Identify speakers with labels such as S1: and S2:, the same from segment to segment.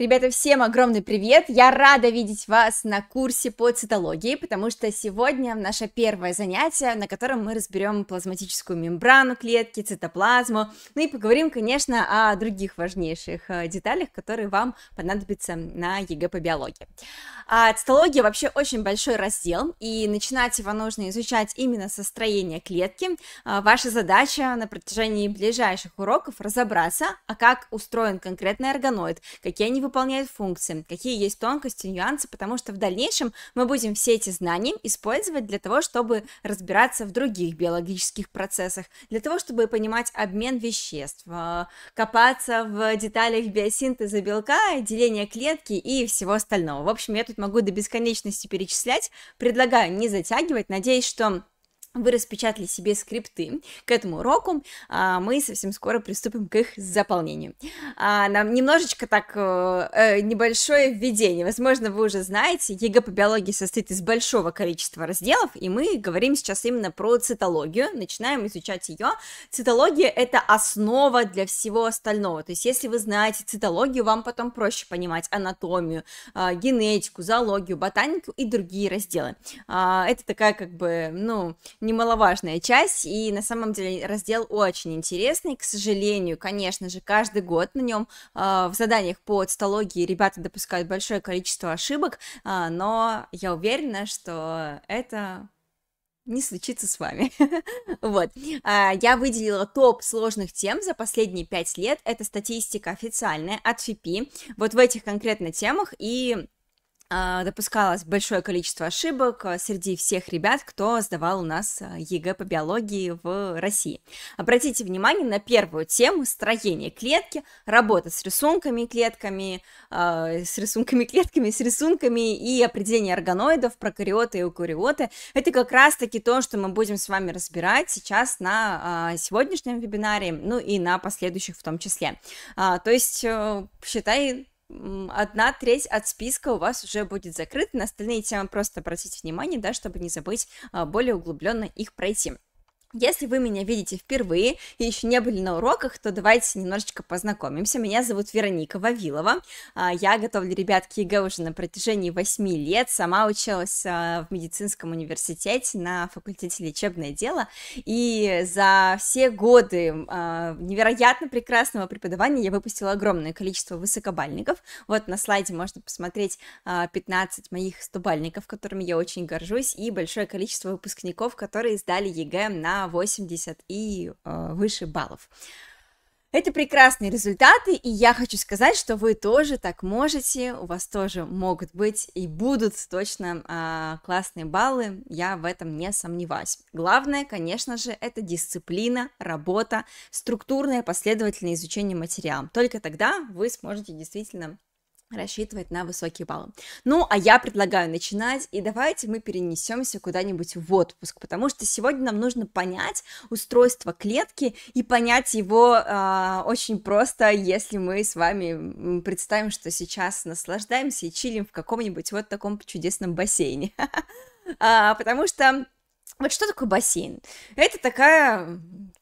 S1: Ребята, всем огромный привет! Я рада видеть вас на курсе по цитологии, потому что сегодня наше первое занятие, на котором мы разберем плазматическую мембрану клетки, цитоплазму, ну и поговорим, конечно, о других важнейших э, деталях, которые вам понадобятся на ЕГЭ по биологии. А, цитология вообще очень большой раздел, и начинать его нужно изучать именно со строения клетки. А, ваша задача на протяжении ближайших уроков разобраться, а как устроен конкретный органоид, какие они выполняют функции, какие есть тонкости, нюансы, потому что в дальнейшем мы будем все эти знания использовать для того, чтобы разбираться в других биологических процессах, для того, чтобы понимать обмен веществ, э, копаться в деталях биосинтеза белка, деления клетки и всего остального. В общем, я тут могу до бесконечности перечислять, предлагаю не затягивать, надеюсь, что вы распечатали себе скрипты к этому уроку, а, мы совсем скоро приступим к их заполнению. А, нам немножечко так э, э, небольшое введение. Возможно, вы уже знаете, ЕГЭ по биологии состоит из большого количества разделов, и мы говорим сейчас именно про цитологию, начинаем изучать ее. Цитология – это основа для всего остального. То есть, если вы знаете цитологию, вам потом проще понимать анатомию, а, генетику, зоологию, ботанику и другие разделы. это такая как бы, ну, немаловажная часть, и на самом деле раздел очень интересный. К сожалению, конечно же, каждый год на нем э, а, в заданиях по цитологии ребята допускают большое количество ошибок, э, но я уверена, что это не случится с вами. вот. А, я выделила топ сложных тем за последние пять лет. Это статистика официальная от ФИПИ. Вот в этих конкретно темах и а, допускалось большое количество ошибок а, среди всех ребят, кто сдавал у нас а, ЕГЭ по биологии в России. Обратите внимание на первую тему строение клетки, работа с рисунками клетками, э, с рисунками клетками, с рисунками и определение органоидов, прокариоты и эукариоты. Это как раз-таки то, что мы будем с вами разбирать сейчас на э, сегодняшнем вебинаре, ну и на последующих в том числе. А, то есть, э, считай, одна треть от списка у вас уже будет закрыта. На остальные темы просто обратите внимание, да, чтобы не забыть а, более углубленно их пройти. Если вы меня видите впервые и еще не были на уроках, то давайте немножечко познакомимся. Меня зовут Вероника Вавилова. А, я готовлю ребят к ЕГЭ уже на протяжении 8 лет. Сама училась а, в медицинском университете на факультете лечебное дело. И за все годы а, невероятно прекрасного преподавания я выпустила огромное количество высокобальников. Вот на слайде можно посмотреть 15 моих стобальников, которыми я очень горжусь, и большое количество выпускников, которые сдали ЕГЭ на 80 и э, выше баллов. Это прекрасные результаты, и я хочу сказать, что вы тоже так можете, у вас тоже могут быть и будут точно э, классные баллы, я в этом не сомневаюсь. Главное, конечно же, это дисциплина, работа, структурное, последовательное изучение материала. Только тогда вы сможете действительно рассчитывать на высокие баллы. Ну, а я предлагаю начинать, и давайте мы перенесемся куда-нибудь в отпуск, потому что сегодня нам нужно понять устройство клетки и понять его э, очень просто, если мы с вами представим, что сейчас наслаждаемся и чилим в каком-нибудь вот таком чудесном бассейне, а, потому что вот что такое бассейн? Это такая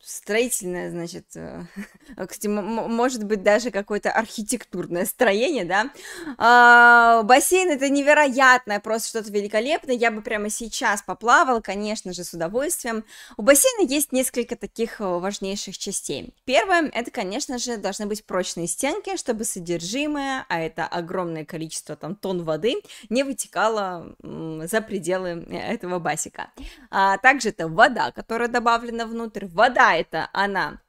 S1: строительное, значит, э, э, кстати, может быть даже какое-то архитектурное строение, да. А, бассейн это невероятное, просто что-то великолепное. Я бы прямо сейчас поплавала, конечно же, с удовольствием. У бассейна есть несколько таких э, важнейших частей. Первое, это, конечно же, должны быть прочные стенки, чтобы содержимое, а это огромное количество там тонн воды, не вытекало за пределы этого басика. А также это вода, которая добавлена внутрь, вода это она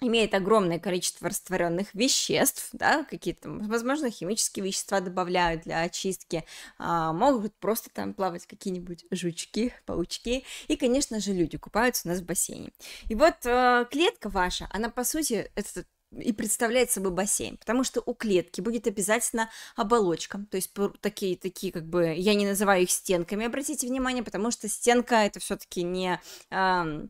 S1: имеет огромное количество растворенных веществ, да, какие-то, возможно, химические вещества добавляют для очистки, а, могут просто там плавать какие-нибудь жучки, паучки, и, конечно же, люди купаются у нас в бассейне. И вот э, клетка ваша, она, по сути, это и представляет собой бассейн, потому что у клетки будет обязательно оболочка, то есть такие, такие как бы, я не называю их стенками, обратите внимание, потому что стенка это все-таки не... Э,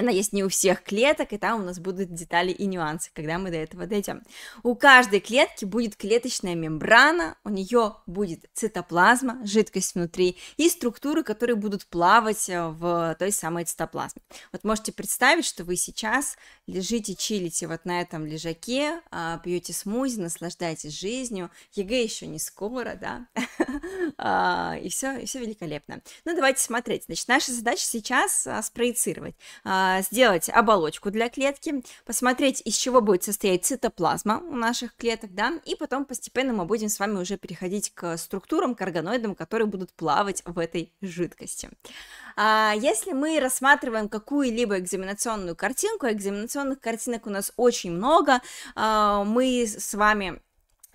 S1: она есть не у всех клеток, и там у нас будут детали и нюансы, когда мы до этого дойдем. У каждой клетки будет клеточная мембрана, у нее будет цитоплазма, жидкость внутри, и структуры, которые будут плавать э, в той самой цитоплазме. Вот можете представить, что вы сейчас лежите, чилите вот на этом лежаке, а, пьете смузи, наслаждаетесь жизнью, ЕГЭ еще не скоро, да, а, и все, и все великолепно. Ну, давайте смотреть. Значит, наша задача сейчас а, спроецировать а, сделать оболочку для клетки, посмотреть, из чего будет состоять цитоплазма у наших клеток, да, и потом постепенно мы будем с вами уже переходить к структурам, к органоидам, которые будут плавать в этой жидкости. А, если мы рассматриваем какую-либо экзаменационную картинку, а экзаменационных картинок у нас очень много, а, мы с вами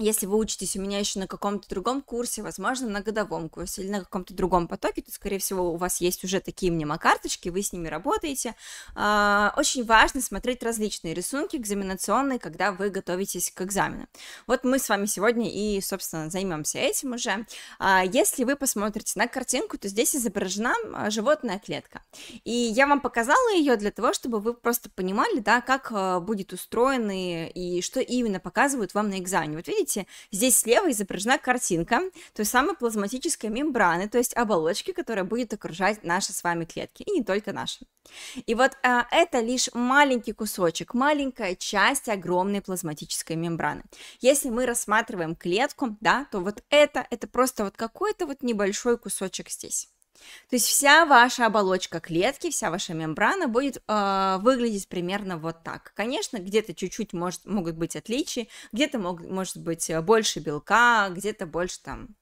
S1: если вы учитесь у меня еще на каком-то другом курсе, возможно, на годовом курсе или на каком-то другом потоке, то, скорее всего, у вас есть уже такие мнемокарточки, вы с ними работаете. А, очень важно смотреть различные рисунки экзаменационные, когда вы готовитесь к экзамену. Вот мы с вами сегодня и, собственно, займемся этим уже. А, если вы посмотрите на картинку, то здесь изображена а, животная клетка. И я вам показала ее для того, чтобы вы просто понимали, да, как будет устроено и что именно показывают вам на экзамене. Вот видите, видите, здесь слева изображена картинка той самой плазматической мембраны, то есть оболочки, которая будет окружать наши с вами клетки, и не только наши. И вот а, это лишь маленький кусочек, маленькая часть огромной плазматической мембраны. Если мы рассматриваем клетку, да, то вот это, это просто вот какой-то вот небольшой кусочек здесь. То есть вся ваша оболочка клетки, вся ваша мембрана будет э, выглядеть примерно вот так. Конечно, где-то чуть-чуть может, могут быть отличия, где-то мог, может быть э, больше белка, где-то больше там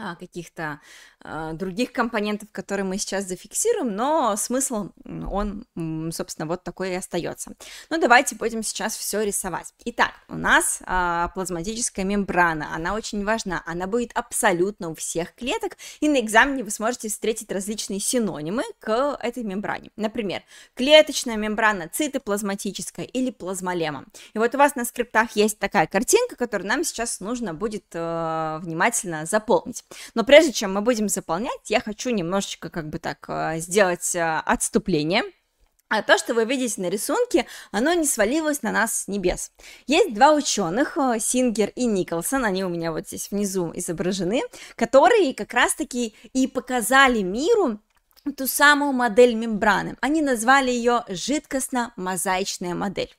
S1: а, каких-то э, других компонентов, которые мы сейчас зафиксируем, но смысл он, собственно, вот такой и остается. Ну, давайте будем сейчас все рисовать. Итак, у нас э, плазматическая мембрана, она очень важна, она будет абсолютно у всех клеток, и на экзамене вы сможете встретить различные синонимы к этой мембране. Например, клеточная мембрана цитоплазматическая или плазмолема. И вот у вас на скриптах есть такая картинка, которую нам сейчас нужно будет э, внимательно заполнить. Но прежде чем мы будем заполнять, я хочу немножечко как бы так э, сделать э, отступление. А то, что вы видите на рисунке, оно не свалилось на нас с небес. Есть два ученых, э, Сингер и Николсон, они у меня вот здесь внизу изображены, которые как раз-таки и показали миру ту самую модель мембраны. Они назвали ее жидкостно-мозаичная модель.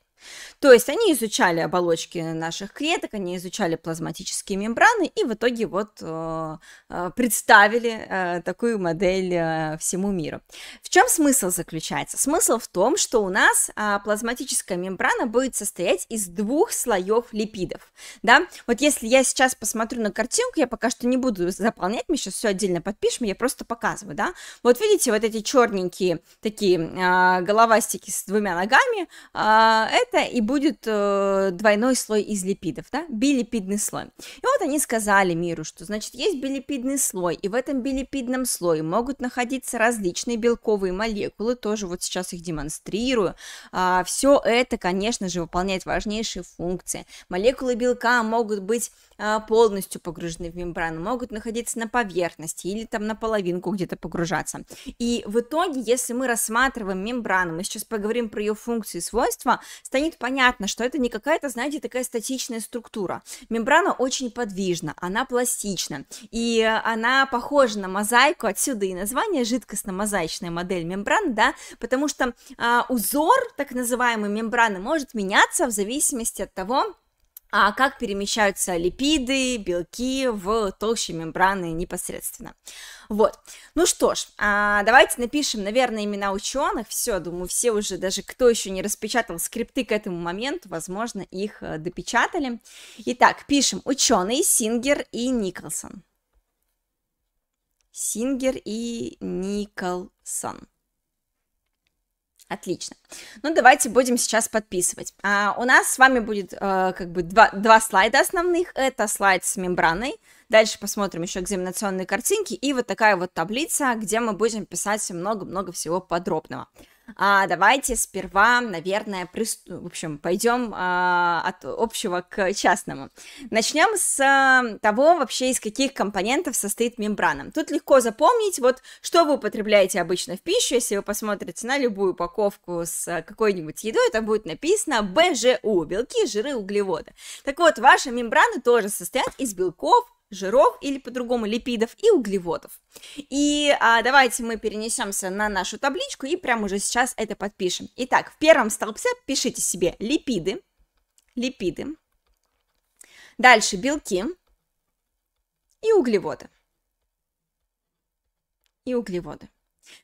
S1: То есть они изучали оболочки наших клеток, они изучали плазматические мембраны и в итоге вот э, э, представили э, такую модель всему миру. В чем смысл заключается? Смысл в том, что у нас а, плазматическая мембрана будет состоять из двух слоев липидов. Да? Вот если я сейчас посмотрю на картинку, я пока что не буду заполнять, мы сейчас все отдельно подпишем, я просто показываю. Да? Вот видите, вот эти черненькие такие а, головастики с двумя ногами, а, это это и будет э, двойной слой из липидов, да, билипидный слой. И вот они сказали миру, что, значит, есть билипидный слой, и в этом билипидном слое могут находиться различные белковые молекулы, тоже вот сейчас их демонстрирую. А, все это, конечно же, выполняет важнейшие функции. Молекулы белка могут быть а, полностью погружены в мембрану, могут находиться на поверхности или там на половинку где-то погружаться. И в итоге, если мы рассматриваем мембрану, мы сейчас поговорим про ее функции и свойства, станет понятно, что это не какая-то, знаете, такая статичная структура. Мембрана очень подвижна, она пластична, и она похожа на мозаику, отсюда и название жидкостно-мозаичная модель мембраны, да, потому что а, узор так называемой мембраны может меняться в зависимости от того, а как перемещаются липиды, белки в толще мембраны непосредственно. Вот. Ну что ж, а, давайте напишем, наверное, имена ученых. Все, думаю, все уже, даже кто еще не распечатал скрипты к этому моменту, возможно, их э, допечатали. Итак, пишем ученые Сингер и Николсон. Сингер и Николсон. Отлично. Ну, давайте будем сейчас подписывать. А, у нас с вами будет а, как бы два, два слайда основных. Это слайд с мембраной. Дальше посмотрим еще экзаменационные картинки. И вот такая вот таблица, где мы будем писать много-много всего подробного а, давайте сперва, наверное, прист... в общем, пойдем а, от общего к частному. Начнем с а, того вообще, из каких компонентов состоит мембрана. Тут легко запомнить, вот что вы употребляете обычно в пищу, если вы посмотрите на любую упаковку с какой-нибудь едой, там будет написано БЖУ, белки, жиры, углеводы. Так вот, ваши мембраны тоже состоят из белков, жиров или по-другому липидов и углеводов. И а, давайте мы перенесемся на нашу табличку и прямо уже сейчас это подпишем. Итак, в первом столбце пишите себе липиды, липиды, дальше белки и углеводы. И углеводы.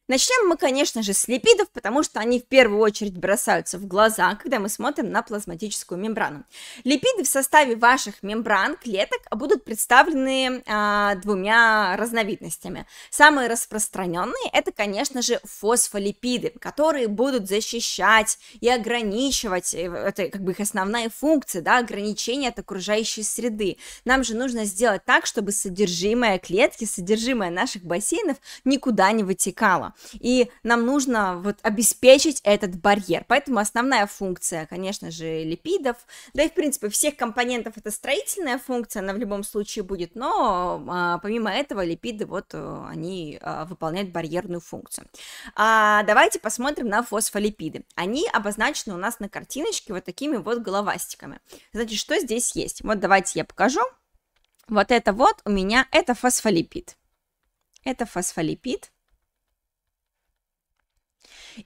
S1: Начнем мы, конечно же, с липидов, потому что они в первую очередь бросаются в глаза, когда мы смотрим на плазматическую мембрану. Липиды в составе ваших мембран клеток будут представлены а, двумя разновидностями. Самые распространенные это, конечно же, фосфолипиды, которые будут защищать и ограничивать, э, это как бы их основная функция, да, ограничение от окружающей среды. Нам же нужно сделать так, чтобы содержимое клетки, содержимое наших бассейнов никуда не вытекало. И нам нужно вот обеспечить этот барьер. Поэтому основная функция, конечно же, липидов, да и, в принципе, всех компонентов это строительная функция, она в любом случае будет, но а, помимо этого липиды, вот, э, они а, выполняют барьерную функцию. А, давайте посмотрим на фосфолипиды. Они обозначены у нас на картиночке вот такими вот головастиками. Значит, что здесь есть? Вот давайте я покажу. Вот это вот у меня, это фосфолипид. Это фосфолипид.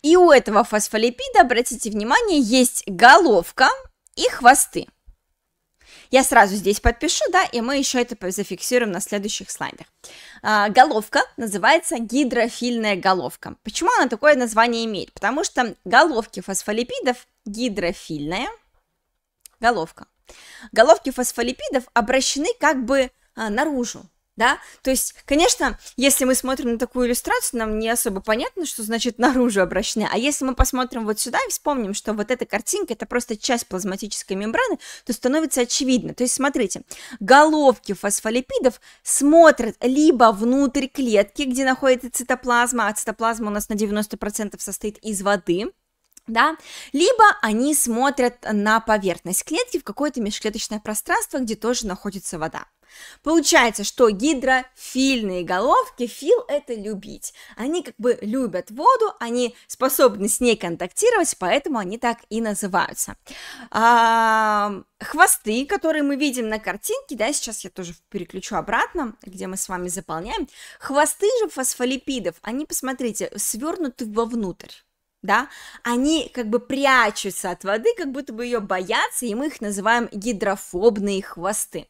S1: И у этого фосфолипида, обратите внимание, есть головка и хвосты. Я сразу здесь подпишу, да, и мы еще это зафиксируем на следующих слайдах. А, головка называется гидрофильная головка. Почему она такое название имеет? Потому что головки фосфолипидов гидрофильная головка. Головки фосфолипидов обращены как бы а, наружу, да? То есть, конечно, если мы смотрим на такую иллюстрацию, нам не особо понятно, что значит наружу обращены, а если мы посмотрим вот сюда и вспомним, что вот эта картинка – это просто часть плазматической мембраны, то становится очевидно. То есть, смотрите, головки фосфолипидов смотрят либо внутрь клетки, где находится цитоплазма, а цитоплазма у нас на 90% состоит из воды, да, либо они смотрят на поверхность клетки в какое-то межклеточное пространство, где тоже находится вода. Получается, что гидрофильные головки, фил – это любить. Они как бы любят воду, они способны с ней контактировать, поэтому они так и называются. А, хвосты, которые мы видим на картинке, да, сейчас я тоже переключу обратно, где мы с вами заполняем. Хвосты же фосфолипидов, они, посмотрите, свернуты вовнутрь да, они как бы прячутся от воды, как будто бы ее боятся, и мы их называем гидрофобные хвосты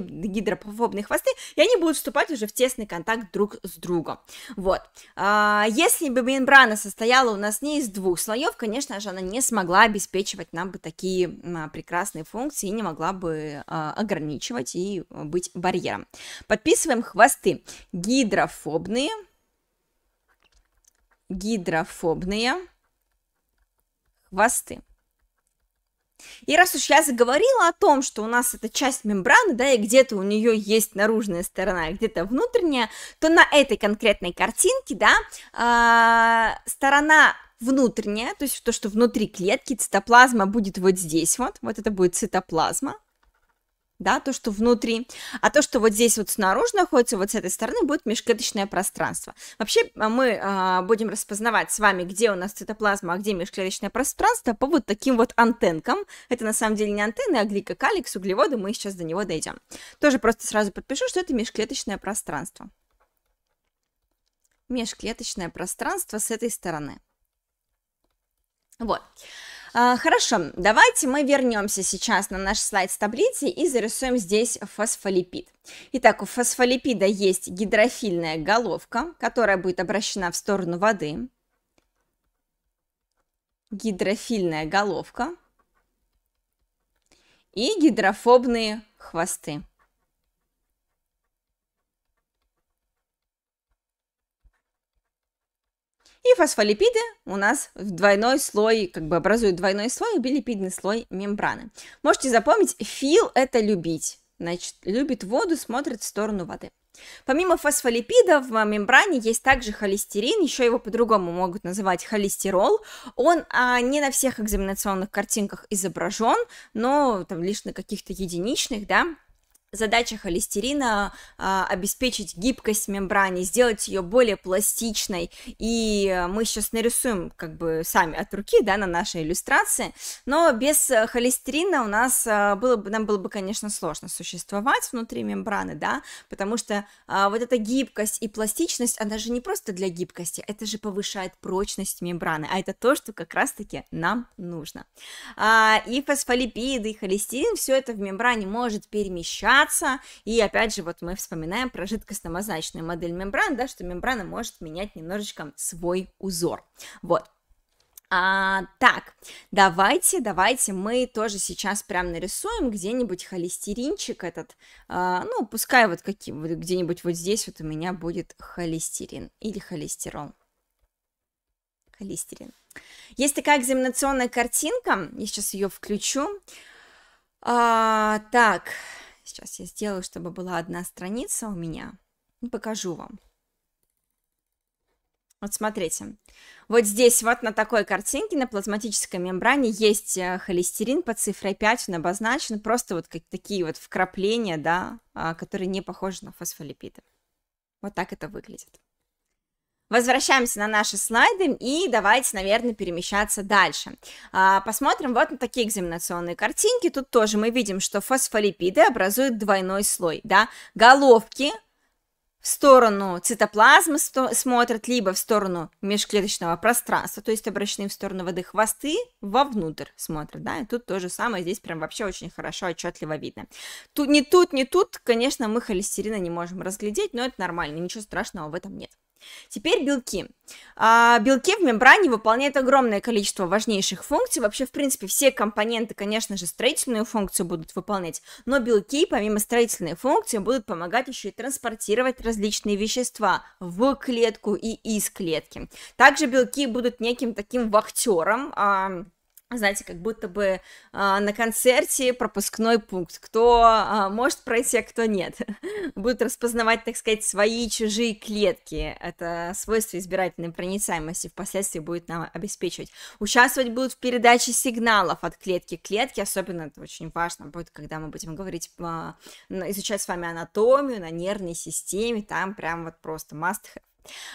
S1: гидропофобные хвосты, и они будут вступать уже в тесный контакт друг с другом. Вот. А, если бы мембрана состояла у нас не из двух слоев, конечно же, она не смогла обеспечивать нам бы такие прекрасные функции и не могла бы а, ограничивать и быть барьером. Подписываем хвосты. Гидрофобные, гидрофобные хвосты. И раз уж я заговорила о том, что у нас это часть мембраны, да, и где-то у нее есть наружная сторона, а где-то внутренняя, то на этой конкретной картинке, да, а, сторона внутренняя, то есть то, что внутри клетки, цитоплазма будет вот здесь вот, вот это будет цитоплазма, да, то, что внутри, а то, что вот здесь вот снаружи находится, вот с этой стороны будет межклеточное пространство. Вообще а, мы э, будем распознавать с вами, где у нас цитоплазма, а где межклеточное пространство по вот таким вот антенкам. Это на самом деле не антенны, а гликокаликс, углеводы, мы сейчас до него дойдем. Тоже просто сразу подпишу, что это межклеточное пространство. Межклеточное пространство с этой стороны. Вот. А, хорошо, давайте мы вернемся сейчас на наш слайд с таблицей и зарисуем здесь фосфолипид. Итак, у фосфолипида есть гидрофильная головка, которая будет обращена в сторону воды. Гидрофильная головка. И гидрофобные хвосты. И фосфолипиды у нас в двойной слой, как бы образуют двойной слой билипидный слой мембраны. Можете запомнить, фил – это любить. Значит, любит воду, смотрит в сторону воды. Помимо фосфолипидов в мембране есть также холестерин, еще его по-другому могут называть холестерол. Он а, не на всех экзаменационных картинках изображен, но там лишь на каких-то единичных, да, Задача холестерина а, обеспечить гибкость мембраны сделать ее более пластичной. И мы сейчас нарисуем как бы сами от руки, да, на нашей иллюстрации. Но без холестерина у нас а, было бы, нам было бы, конечно, сложно существовать внутри мембраны, да, потому что а, вот эта гибкость и пластичность, она же не просто для гибкости, это же повышает прочность мембраны, а это то, что как раз-таки нам нужно. А, и фосфолипиды, и холестерин, все это в мембране может перемещаться меняться. И опять же, вот мы вспоминаем про жидкостномозначную модель мембран, да, что мембрана может менять немножечко свой узор. Вот. А, так, давайте, давайте мы тоже сейчас прям нарисуем где-нибудь холестеринчик этот, а, ну, пускай вот какие, где-нибудь вот здесь вот у меня будет холестерин или холестерол. Холестерин. Есть такая экзаменационная картинка, я сейчас ее включу. А, так, Сейчас я сделаю, чтобы была одна страница у меня. И покажу вам. Вот смотрите, вот здесь вот на такой картинке на плазматической мембране есть э, холестерин по цифре 5, он обозначен, просто вот как такие вот вкрапления, да, а, которые не похожи на фосфолипиды. Вот так это выглядит. Возвращаемся на наши слайды и давайте, наверное, перемещаться дальше. А, посмотрим вот на такие экзаменационные картинки. Тут тоже мы видим, что фосфолипиды образуют двойной слой. Да? Головки в сторону цитоплазмы смотрят, либо в сторону межклеточного пространства, то есть обращены в сторону воды хвосты, вовнутрь смотрят, да, и тут то же самое, здесь прям вообще очень хорошо, отчетливо видно. Тут не тут, не тут, конечно, мы холестерина не можем разглядеть, но это нормально, ничего страшного в этом нет. Теперь белки. А, белки в мембране выполняют огромное количество важнейших функций. Вообще, в принципе, все компоненты, конечно же, строительную функцию будут выполнять, но белки, помимо строительной функции, будут помогать еще и транспортировать различные вещества в клетку и из клетки. Также белки будут неким таким вахтером, а, знаете, как будто бы э, на концерте пропускной пункт, кто э, может пройти, а кто нет. Будут распознавать, так сказать, свои чужие клетки. Это свойство избирательной проницаемости впоследствии будет нам обеспечивать. Участвовать будут в передаче сигналов от клетки к клетке, особенно это очень важно будет, когда мы будем говорить, э, изучать с вами анатомию на нервной системе, там прям вот просто must have.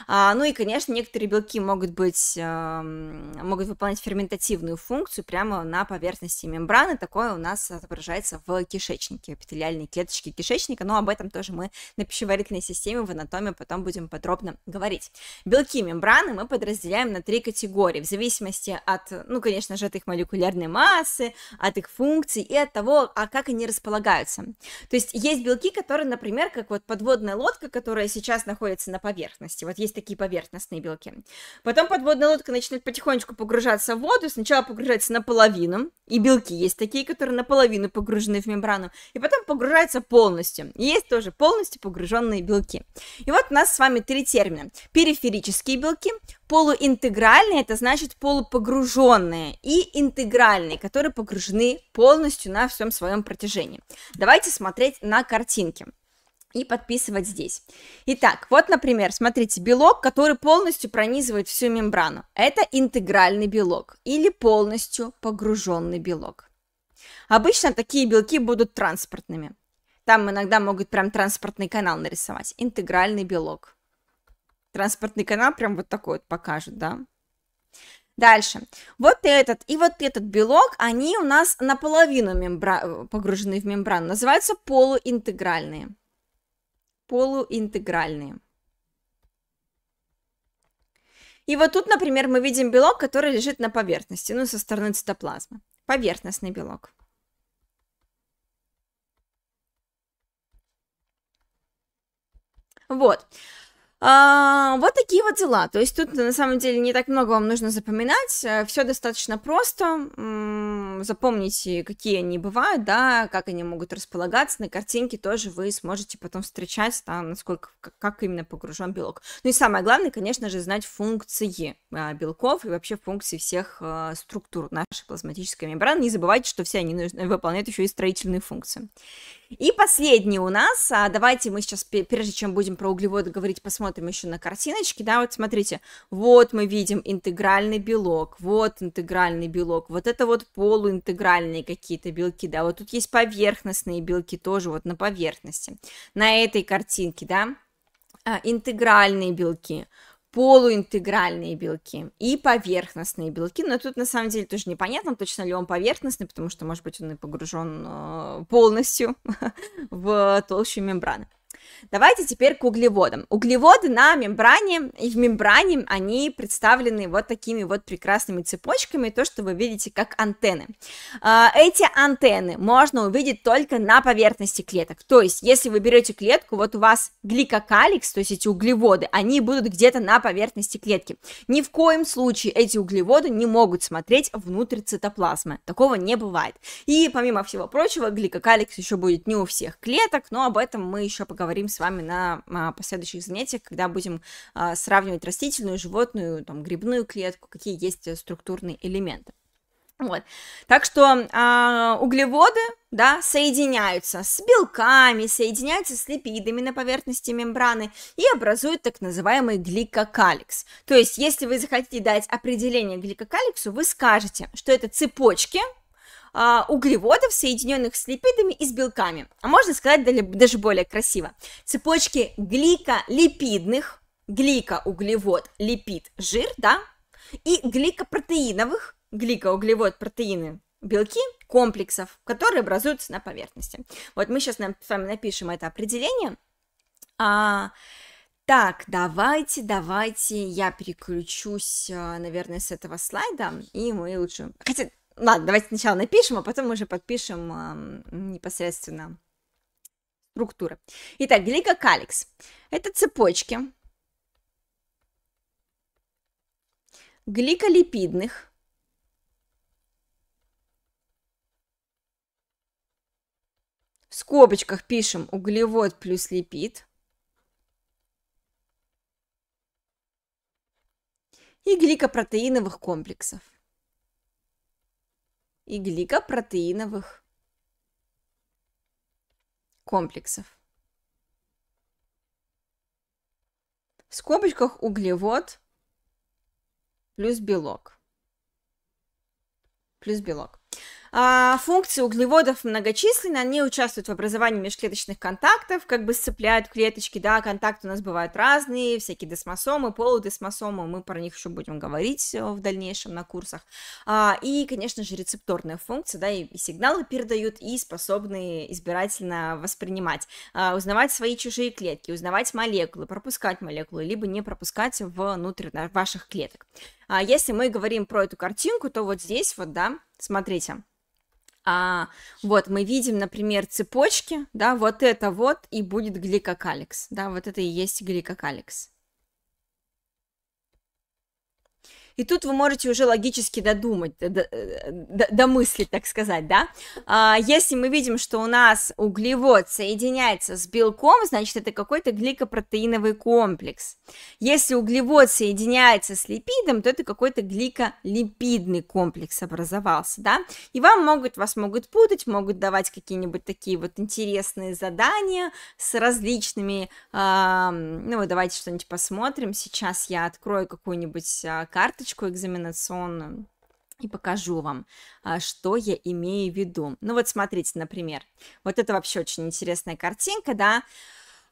S1: А, ну и, конечно, некоторые белки могут быть, э, могут выполнять ферментативную функцию прямо на поверхности мембраны. Такое у нас отображается в кишечнике, эпителиальной клеточке кишечника, но об этом тоже мы на пищеварительной системе в анатомии потом будем подробно говорить. Белки мембраны мы подразделяем на три категории в зависимости от, ну, конечно же, от их молекулярной массы, от их функций и от того, а как они располагаются. То есть есть белки, которые, например, как вот подводная лодка, которая сейчас находится на поверхности, поверхности. Вот есть такие поверхностные белки. Потом подводная лодка начинает потихонечку погружаться в воду. Сначала погружается наполовину, и белки есть такие, которые наполовину погружены в мембрану, и потом погружается полностью. И есть тоже полностью погруженные белки. И вот у нас с вами три термина. Периферические белки, полуинтегральные, это значит полупогруженные, и интегральные, которые погружены полностью на всем своем протяжении. Давайте смотреть на картинки и подписывать здесь. Итак, вот, например, смотрите, белок, который полностью пронизывает всю мембрану. Это интегральный белок или полностью погруженный белок. Обычно такие белки будут транспортными. Там иногда могут прям транспортный канал нарисовать. Интегральный белок. Транспортный канал прям вот такой вот покажет, да? Дальше. Вот этот и вот этот белок, они у нас наполовину мембра... погружены в мембрану. Называются полуинтегральные полуинтегральные. И вот тут, например, мы видим белок, который лежит на поверхности, ну, со стороны цитоплазмы. Поверхностный белок. Вот. А, вот такие вот дела. То есть тут на самом деле не так много вам нужно запоминать. Все достаточно просто общем, запомните, какие они бывают, да, как они могут располагаться. На картинке тоже вы сможете потом встречать, там, насколько, как именно погружен белок. Ну и самое главное, конечно же, знать функции а, белков и вообще функции всех а, структур нашей плазматической мембраны. Не забывайте, что все они выполняют еще и строительные функции. И последний у нас, а, давайте мы сейчас, прежде чем будем про углеводы говорить, посмотрим еще на картиночки, да, вот смотрите, вот мы видим интегральный белок, вот интегральный белок, вот это вот полу основы интегральные какие-то белки, да, вот тут есть поверхностные белки тоже вот на поверхности. На этой картинке, да, а, интегральные белки, полуинтегральные белки и поверхностные белки, но тут на самом деле тоже непонятно, точно ли он поверхностный, потому что, может быть, он и погружен а, полностью в толщу мембраны. Давайте теперь к углеводам. Углеводы на мембране, и в мембране они представлены вот такими вот прекрасными цепочками, то, что вы видите как антенны. А, эти антенны можно увидеть только на поверхности клеток, то есть если вы берете клетку, вот у вас гликокаликс, то есть эти углеводы, они будут где-то на поверхности клетки. Ни в коем случае эти углеводы не могут смотреть внутрь цитоплазмы, такого не бывает. И помимо всего прочего, гликокаликс еще будет не у всех клеток, но об этом мы еще поговорим поговорим с вами на а, последующих занятиях, когда будем а, сравнивать растительную, животную, там, грибную клетку, какие есть э, структурные элементы. Вот. Так что э, углеводы да, соединяются с белками, соединяются с липидами на поверхности мембраны и образуют так называемый гликокаликс. То есть, если вы захотите дать определение гликокаликсу, вы скажете, что это цепочки, а, углеводов, соединенных с липидами и с белками. А можно сказать даже более красиво. Цепочки гликолипидных, глика углевод, липид, жир, да, и гликопротеиновых, гликоуглевод, протеины, белки комплексов, которые образуются на поверхности. Вот мы сейчас с вами напишем это определение. А, так, давайте, давайте я переключусь, а, наверное, с этого слайда, и мы лучше... Хотя, Ладно, давайте сначала напишем, а потом уже подпишем э, непосредственно структуры. Итак, гликокаликс. Это цепочки гликолипидных в скобочках пишем углевод плюс липид и гликопротеиновых комплексов и гликопротеиновых комплексов. В скобочках углевод плюс белок. Плюс белок. А, функции углеводов многочисленны, они участвуют в образовании межклеточных контактов, как бы сцепляют клеточки, да, контакты у нас бывают разные, всякие десмосомы, полудесмосомы, мы про них еще будем говорить э, в дальнейшем на курсах. А, и, конечно же, рецепторные функции, да, и, и сигналы передают, и способны избирательно воспринимать, а, узнавать свои чужие клетки, узнавать молекулы, пропускать молекулы, либо не пропускать внутрь ваших клеток. А если мы говорим про эту картинку, то вот здесь вот, да, смотрите, а, вот мы видим, например, цепочки, да, вот это вот и будет гликокаликс, да, вот это и есть гликокаликс. И тут вы можете уже логически додумать, домыслить, так сказать, да. А, если мы видим, что у нас углевод соединяется с белком, значит, это какой-то гликопротеиновый комплекс. Если углевод соединяется с липидом, то это какой-то гликолипидный комплекс образовался, да. И вам могут, вас могут путать, могут давать какие-нибудь такие вот интересные задания с различными, э, ну, давайте что-нибудь посмотрим. Сейчас я открою какую-нибудь а, карту карточку экзаменационную и покажу вам, а, что я имею в виду. Ну вот смотрите, например, вот это вообще очень интересная картинка, да,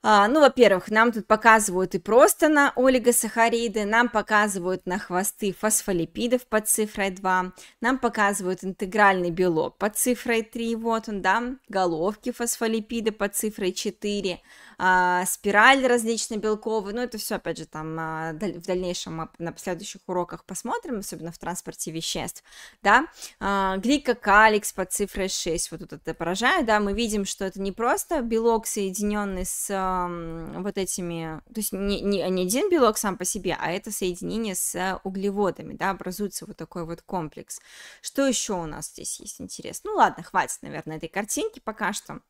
S1: а, ну, во-первых, нам тут показывают и просто на олигосахариды, нам показывают на хвосты фосфолипидов под цифрой 2, нам показывают интегральный белок под цифрой 3, вот он, да, головки фосфолипида под цифрой 4, а, спираль различные белковые, ну это все, опять же, там а, в дальнейшем на последующих уроках посмотрим, особенно в транспорте веществ, да, а, гликокаликс под цифрой 6, вот тут это поражает, да, мы видим, что это не просто белок, соединенный с вот этими, то есть не, не, не один белок сам по себе, а это соединение с углеводами, да, образуется вот такой вот комплекс. Что еще у нас здесь есть интересно? Ну ладно, хватит, наверное, этой картинки пока что.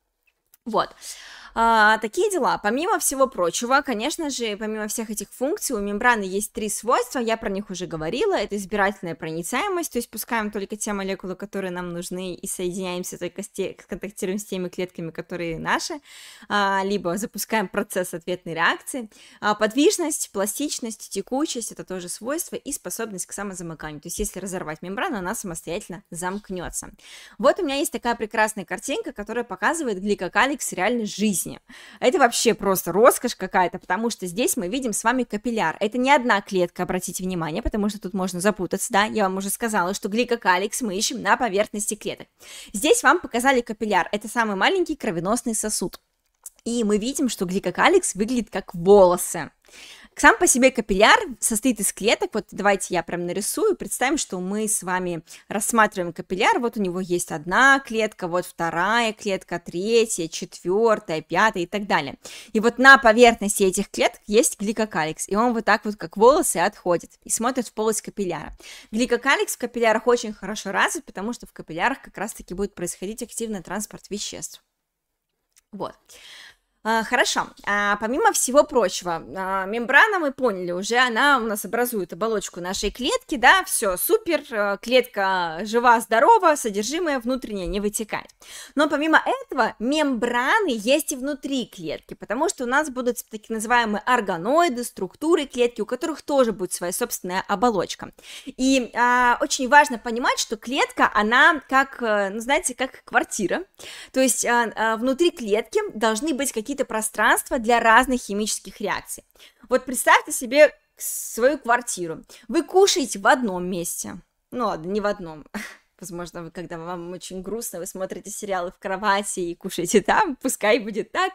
S1: Вот. А, такие дела. Помимо всего прочего, конечно же, помимо всех этих функций, у мембраны есть три свойства, я про них уже говорила. Это избирательная проницаемость, то есть пускаем только те молекулы, которые нам нужны, и соединяемся только с те, контактируем с теми клетками, которые наши, а, либо запускаем процесс ответной реакции. А, подвижность, пластичность, текучесть – это тоже свойства, и способность к самозамыканию. То есть если разорвать мембрану, она самостоятельно замкнется. Вот у меня есть такая прекрасная картинка, которая показывает гликокалий Алекс реальной жизни. Это вообще просто роскошь какая-то, потому что здесь мы видим с вами капилляр. Это не одна клетка, обратите внимание, потому что тут можно запутаться, да, я вам уже сказала, что гликокаликс мы ищем на поверхности клеток. Здесь вам показали капилляр, это самый маленький кровеносный сосуд. И мы видим, что гликокаликс выглядит как волосы. Сам по себе капилляр состоит из клеток. Вот давайте я прям нарисую. Представим, что мы с вами рассматриваем капилляр. Вот у него есть одна клетка, вот вторая клетка, третья, четвертая, пятая и так далее. И вот на поверхности этих клеток есть гликокаликс. И он вот так вот, как волосы, отходит и смотрит в полость капилляра. Гликокаликс в капиллярах очень хорошо развит, потому что в капиллярах как раз-таки будет происходить активный транспорт веществ. Вот. А, хорошо, а, помимо всего прочего, а, мембрана мы поняли уже, она у нас образует оболочку нашей клетки, да, все, супер, э, клетка жива, здорова, содержимое внутреннее не вытекает. Но помимо этого мембраны есть и внутри клетки, потому что у нас будут так называемые органоиды, структуры клетки, у которых тоже будет своя собственная оболочка. И а, очень важно понимать, что клетка, она как, э, ну, знаете, как квартира, то есть а, а, внутри клетки должны быть какие-то какие-то пространства для разных химических реакций. Вот представьте себе свою квартиру. Вы кушаете в одном месте. Ну ладно, не в одном. Возможно, вы, когда вам очень грустно, вы смотрите сериалы в кровати и кушаете там, пускай будет так.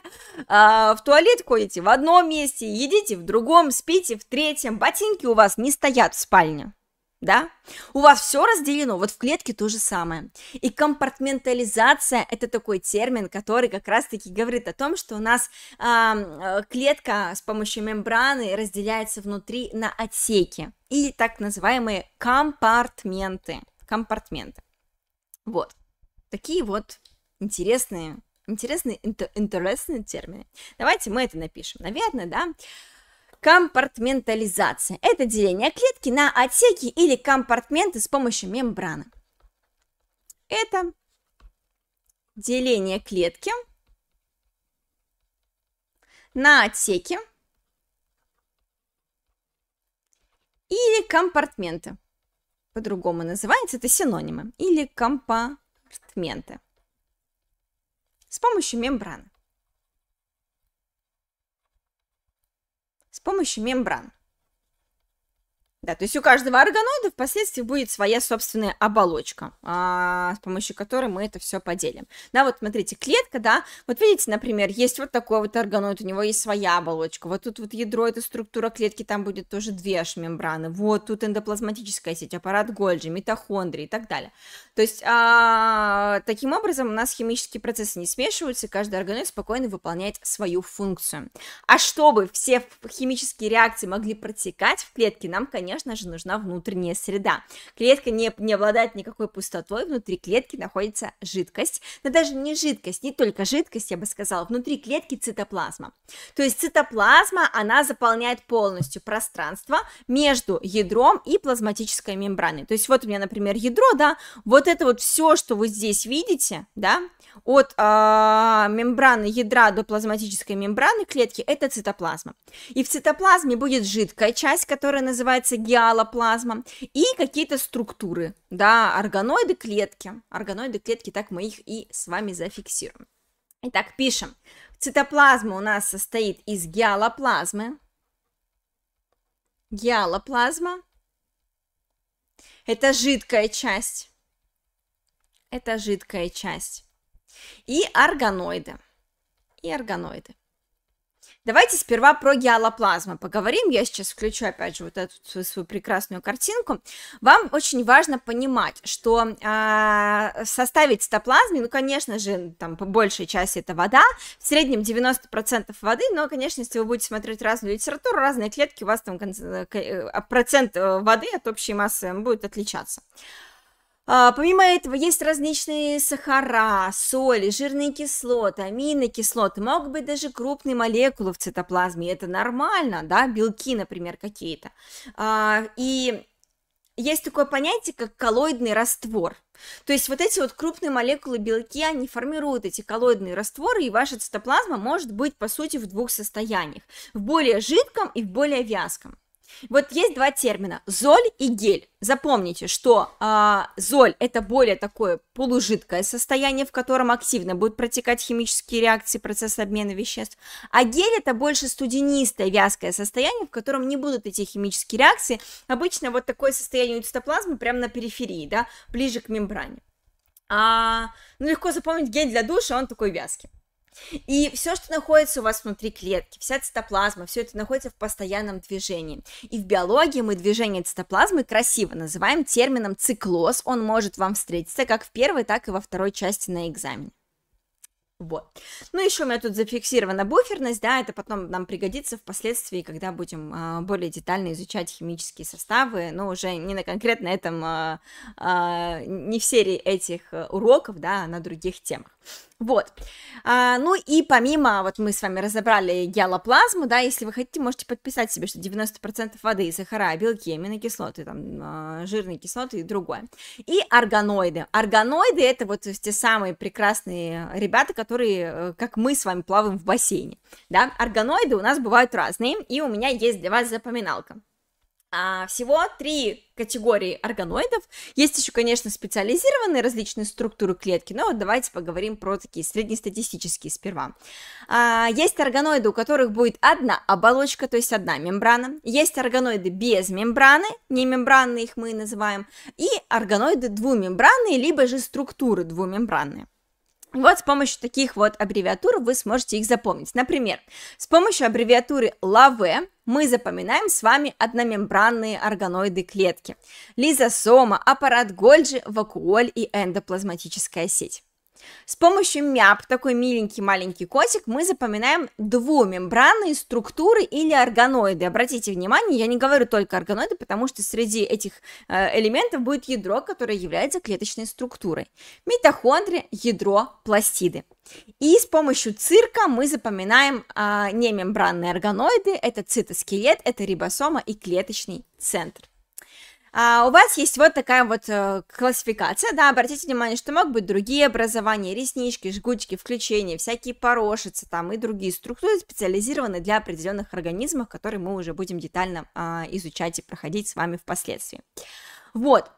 S1: А, в туалет ходите в одном месте, едите в другом, спите в третьем, ботинки у вас не стоят в спальне да? У вас все разделено, вот в клетке то же самое. И компартментализация – это такой термин, который как раз-таки говорит о том, что у нас э, клетка с помощью мембраны разделяется внутри на отсеки и так называемые компартменты. Компартменты. Вот. Такие вот интересные, интересные, интересные термины. Давайте мы это напишем. Наверное, да? Компартментализация – это деление клетки на отсеки или компартменты с помощью мембраны. Это деление клетки на отсеки или компартменты. По-другому называется, это синонимы. Или компартменты с помощью мембраны. с помощью мембран. Да, то есть у каждого органоида впоследствии будет своя собственная оболочка, а, с помощью которой мы это все поделим. Да, вот смотрите, клетка, да, вот видите, например, есть вот такой вот органоид, у него есть своя оболочка, вот тут вот ядро, это структура клетки, там будет тоже две аж мембраны, вот тут эндоплазматическая сеть, аппарат Гольджи, митохондрии и так далее. То есть а, таким образом у нас химические процессы не смешиваются, и каждый органоид спокойно выполняет свою функцию. А чтобы все химические реакции могли протекать в клетке, нам, конечно, конечно же, нужна внутренняя среда. Клетка не, не обладает никакой пустотой, внутри клетки находится жидкость, но даже не жидкость, не только жидкость, я бы сказала, внутри клетки цитоплазма. То есть цитоплазма, она заполняет полностью пространство между ядром и плазматической мембраной. То есть вот у меня, например, ядро, да, вот это вот все, что вы здесь видите, да, от э, мембраны ядра до плазматической мембраны клетки, это цитоплазма. И в цитоплазме будет жидкая часть, которая называется гиалоплазма, и какие-то структуры, да, органоиды клетки. Органоиды клетки, так мы их и с вами зафиксируем. Итак, пишем. Цитоплазма у нас состоит из гиалоплазмы. Гиалоплазма. Это жидкая часть. Это жидкая часть. И органоиды. И органоиды. Давайте сперва про гиалоплазму поговорим. Я сейчас включу, опять же, вот эту свою, свою прекрасную картинку. Вам очень важно понимать, что э, а, в составе цитоплазмы, ну, конечно же, там по большей части это вода, в среднем 90% воды, но, конечно, если вы будете смотреть разную литературу, разные клетки, у вас там э, э, процент э, воды от общей массы будет отличаться. А, помимо этого есть различные сахара, соли, жирные кислоты, аминокислоты, могут быть даже крупные молекулы в цитоплазме, это нормально, да, белки, например, какие-то. А, и есть такое понятие, как коллоидный раствор. То есть вот эти вот крупные молекулы белки, они формируют эти коллоидные растворы, и ваша цитоплазма может быть, по сути, в двух состояниях. В более жидком и в более вязком. Вот есть два термина – золь и гель. Запомните, что э, золь – это более такое полужидкое состояние, в котором активно будут протекать химические реакции, процесс обмена веществ, а гель – это больше студенистое, вязкое состояние, в котором не будут эти химические реакции. Обычно вот такое состояние у цитоплазмы прямо на периферии, да, ближе к мембране. А, ну, легко запомнить гель для душа, он такой вязкий. И все, что находится у вас внутри клетки, вся цитоплазма, все это находится в постоянном движении. И в биологии мы движение цитоплазмы красиво называем термином циклоз. Он может вам встретиться как в первой, так и во второй части на экзамене. Вот. Ну, еще у меня тут зафиксирована буферность, да, это потом нам пригодится впоследствии, когда будем э, более детально изучать химические составы, но уже не на конкретно этом, э, э, не в серии этих э, уроков, да, а на других темах. Вот. А, ну и помимо, вот мы с вами разобрали гиалоплазму, да, если вы хотите, можете подписать себе, что 90% воды, сахара, белки, аминокислоты, там, жирные кислоты и другое. И органоиды. Органоиды это вот те самые прекрасные ребята, которые которые, э, как мы с вами плаваем в бассейне, да, органоиды у нас бывают разные, и у меня есть для вас запоминалка. А, всего три категории органоидов. Есть еще, конечно, специализированные различные структуры клетки, но вот давайте поговорим про такие среднестатистические сперва. А, есть органоиды, у которых будет одна оболочка, то есть одна мембрана. Есть органоиды без мембраны, не мембранные их мы называем, и органоиды двумембранные, либо же структуры двумембранные. Вот с помощью таких вот аббревиатур вы сможете их запомнить. Например, с помощью аббревиатуры ЛАВЕ мы запоминаем с вами одномембранные органоиды клетки. Лизосома, аппарат Гольджи, вакуоль и эндоплазматическая сеть. С помощью мяп, такой миленький маленький котик, мы запоминаем двумембранные структуры или органоиды. Обратите внимание, я не говорю только органоиды, потому что среди этих э, элементов будет ядро, которое является клеточной структурой. Митохондрия, ядро, пластиды. И с помощью цирка мы запоминаем э, немембранные органоиды, это цитоскелет, это рибосома и клеточный центр а, у вас есть вот такая вот э, классификация, да, обратите внимание, что могут быть другие образования, реснички, жгутики, включения, всякие порошицы там и другие структуры, специализированные для определенных организмов, которые мы уже будем детально э, изучать и проходить с вами впоследствии. Вот,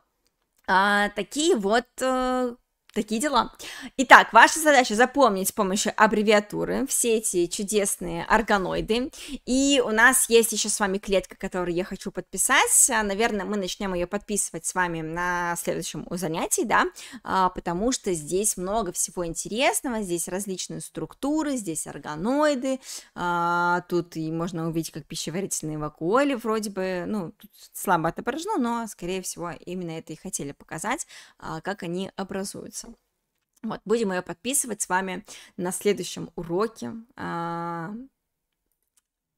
S1: а, такие вот э, Такие дела. Итак, ваша задача запомнить с помощью аббревиатуры все эти чудесные органоиды. И у нас есть еще с вами клетка, которую я хочу подписать. А, наверное, мы начнем ее подписывать с вами на следующем занятии, да, а, потому что здесь много всего интересного. Здесь различные структуры, здесь органоиды. А, тут и можно увидеть, как пищеварительные вакуоли вроде бы, ну, тут слабо отображено, но, скорее всего, именно это и хотели показать, как они образуются. Вот, будем ее подписывать с вами на следующем уроке. А,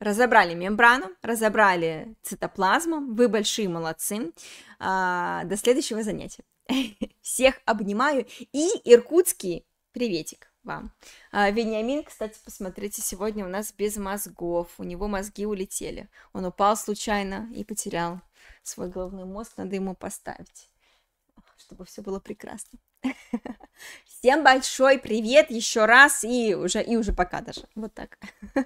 S1: разобрали мембрану, разобрали цитоплазму. Вы большие молодцы. А, до следующего занятия. Всех обнимаю. И иркутский приветик вам. А, Вениамин, кстати, посмотрите, сегодня у нас без мозгов. У него мозги улетели. Он упал случайно и потерял свой головной мозг. Надо ему поставить, чтобы все было прекрасно. Всем большой привет еще раз и уже, и уже пока даже. Вот так.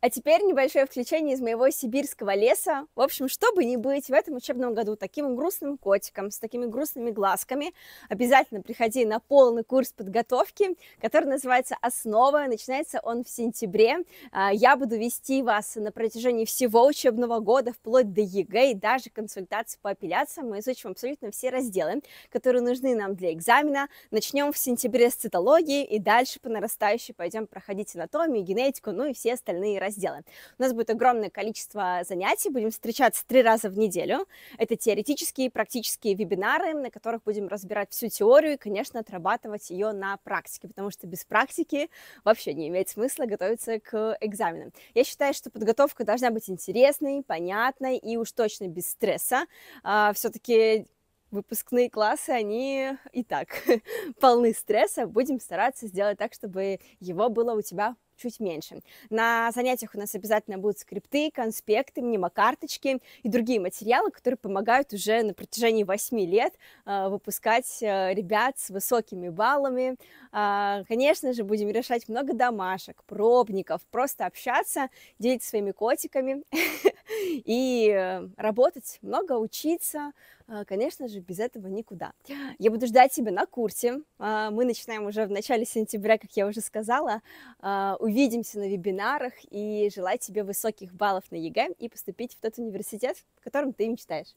S1: А теперь небольшое включение из моего сибирского леса. В общем, чтобы не быть в этом учебном году таким грустным котиком, с такими грустными глазками, обязательно приходи на полный курс подготовки, который называется «Основа». Начинается он в сентябре. А, я буду вести вас на протяжении всего учебного года, вплоть до ЕГЭ и даже консультации по апелляциям. Мы изучим абсолютно все разделы, которые нужны нам для экзамена. Начнем в сентябре с цитологии и дальше по нарастающей пойдем проходить анатомию, генетику, ну и все остальные разделы. У нас будет огромное количество занятий, будем встречаться три раза в неделю. Это теоретические, практические вебинары, на которых будем разбирать всю теорию и, конечно, отрабатывать ее на практике, потому что без практики вообще не имеет смысла готовиться к экзаменам. Я считаю, что подготовка должна быть интересной, понятной и уж точно без стресса. А, Все-таки выпускные классы, они и так полны стресса. Будем стараться сделать так, чтобы его было у тебя чуть меньше. На занятиях у нас обязательно будут скрипты, конспекты, мнимокарточки и другие материалы, которые помогают уже на протяжении 8 лет э, выпускать э, ребят с высокими баллами. А, конечно же, будем решать много домашек, пробников, просто общаться, делиться своими котиками и э, работать, много учиться, а, конечно же, без этого никуда. Я буду ждать тебя на курсе. А, мы начинаем уже в начале сентября, как я уже сказала. А, увидимся на вебинарах и желаю тебе высоких баллов на ЕГЭ и поступить в тот университет, в котором ты мечтаешь.